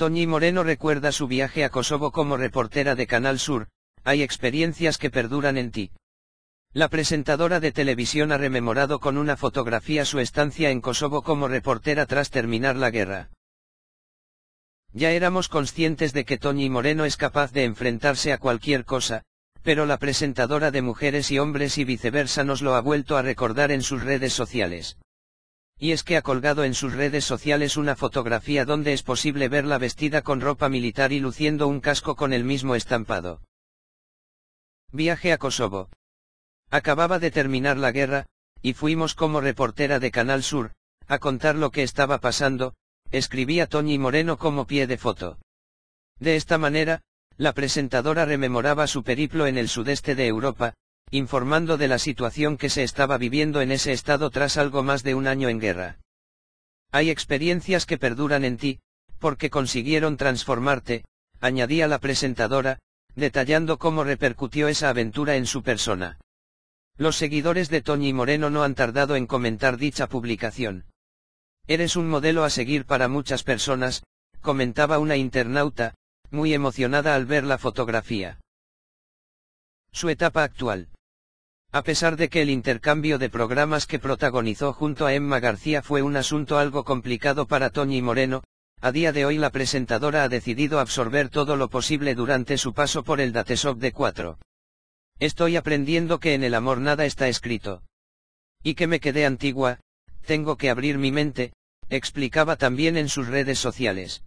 Toñi Moreno recuerda su viaje a Kosovo como reportera de Canal Sur, hay experiencias que perduran en ti. La presentadora de televisión ha rememorado con una fotografía su estancia en Kosovo como reportera tras terminar la guerra. Ya éramos conscientes de que Toñi Moreno es capaz de enfrentarse a cualquier cosa, pero la presentadora de mujeres y hombres y viceversa nos lo ha vuelto a recordar en sus redes sociales y es que ha colgado en sus redes sociales una fotografía donde es posible verla vestida con ropa militar y luciendo un casco con el mismo estampado. Viaje a Kosovo. Acababa de terminar la guerra, y fuimos como reportera de Canal Sur, a contar lo que estaba pasando, escribía Toñi Moreno como pie de foto. De esta manera, la presentadora rememoraba su periplo en el sudeste de Europa, informando de la situación que se estaba viviendo en ese estado tras algo más de un año en guerra. Hay experiencias que perduran en ti, porque consiguieron transformarte, añadía la presentadora, detallando cómo repercutió esa aventura en su persona. Los seguidores de Tony Moreno no han tardado en comentar dicha publicación. Eres un modelo a seguir para muchas personas, comentaba una internauta, muy emocionada al ver la fotografía. Su etapa actual. A pesar de que el intercambio de programas que protagonizó junto a Emma García fue un asunto algo complicado para Toñi Moreno, a día de hoy la presentadora ha decidido absorber todo lo posible durante su paso por el Dateshop de 4. Estoy aprendiendo que en el amor nada está escrito. Y que me quedé antigua, tengo que abrir mi mente, explicaba también en sus redes sociales.